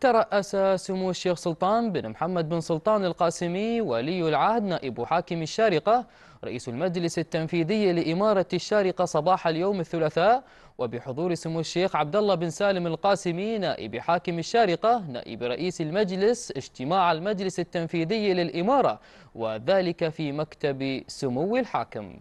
ترأس سمو الشيخ سلطان بن محمد بن سلطان القاسمي ولي العهد نائب حاكم الشارقة رئيس المجلس التنفيذي لإمارة الشارقة صباح اليوم الثلاثاء وبحضور سمو الشيخ عبد الله بن سالم القاسمي نائب حاكم الشارقة نائب رئيس المجلس اجتماع المجلس التنفيذي للإمارة وذلك في مكتب سمو الحاكم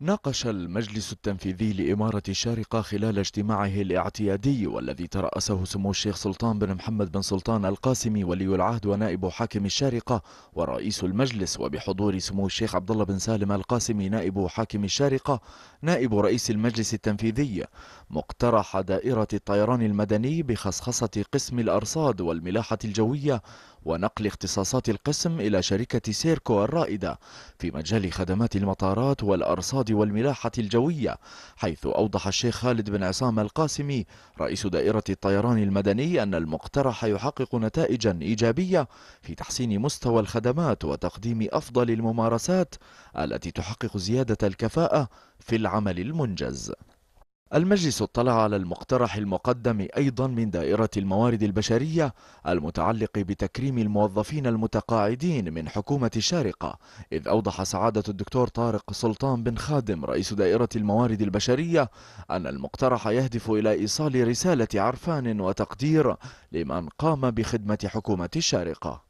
ناقش المجلس التنفيذي لإمارة الشارقة خلال اجتماعه الاعتيادي والذي ترأسه سمو الشيخ سلطان بن محمد بن سلطان القاسمي ولي العهد ونائب حاكم الشارقة ورئيس المجلس وبحضور سمو الشيخ عبد الله بن سالم القاسمي نائب حاكم الشارقة نائب رئيس المجلس التنفيذي مقترح دائرة الطيران المدني بخصخصة قسم الأرصاد والملاحة الجوية ونقل اختصاصات القسم إلى شركة سيركو الرائدة في مجال خدمات المطارات والأرصاد والملاحة الجوية حيث أوضح الشيخ خالد بن عصام القاسمي رئيس دائرة الطيران المدني أن المقترح يحقق نتائجا إيجابية في تحسين مستوى الخدمات وتقديم أفضل الممارسات التي تحقق زيادة الكفاءة في العمل المنجز المجلس اطلع على المقترح المقدم أيضا من دائرة الموارد البشرية المتعلق بتكريم الموظفين المتقاعدين من حكومة الشارقة إذ أوضح سعادة الدكتور طارق سلطان بن خادم رئيس دائرة الموارد البشرية أن المقترح يهدف إلى إيصال رسالة عرفان وتقدير لمن قام بخدمة حكومة الشارقة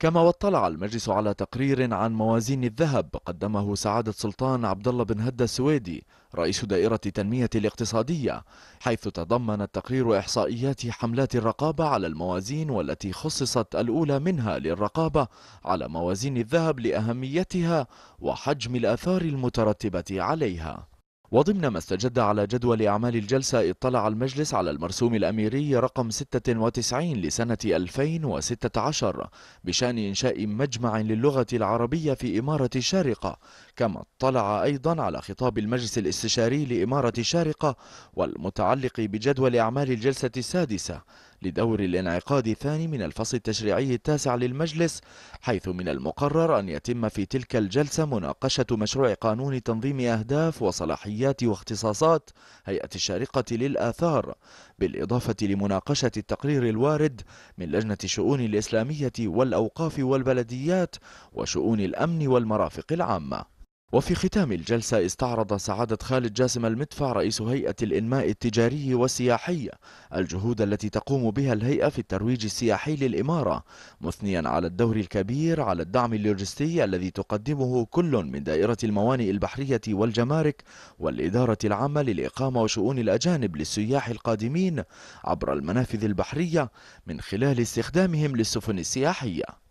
كما واطلع المجلس على تقرير عن موازين الذهب قدمه سعادة سلطان عبد الله بن هدى السويدي رئيس دائرة التنمية الاقتصادية حيث تضمن التقرير إحصائيات حملات الرقابة على الموازين والتي خصصت الأولى منها للرقابة على موازين الذهب لأهميتها وحجم الآثار المترتبة عليها وضمن ما استجد على جدول أعمال الجلسة اطلع المجلس على المرسوم الأميري رقم 96 لسنة 2016 بشأن إنشاء مجمع للغة العربية في إمارة الشارقة كما اطلع أيضا على خطاب المجلس الاستشاري لإمارة الشارقة والمتعلق بجدول أعمال الجلسة السادسة لدور الانعقاد الثاني من الفصل التشريعي التاسع للمجلس حيث من المقرر أن يتم في تلك الجلسة مناقشة مشروع قانون تنظيم أهداف وصلاحيات واختصاصات هيئة الشارقة للآثار بالإضافة لمناقشة التقرير الوارد من لجنة الشؤون الإسلامية والأوقاف والبلديات وشؤون الأمن والمرافق العامة وفي ختام الجلسة استعرض سعادة خالد جاسم المدفع رئيس هيئة الإنماء التجاري والسياحي الجهود التي تقوم بها الهيئة في الترويج السياحي للإمارة مثنيا على الدور الكبير على الدعم اللوجستي الذي تقدمه كل من دائرة الموانئ البحرية والجمارك والإدارة العامة للإقامة وشؤون الأجانب للسياح القادمين عبر المنافذ البحرية من خلال استخدامهم للسفن السياحية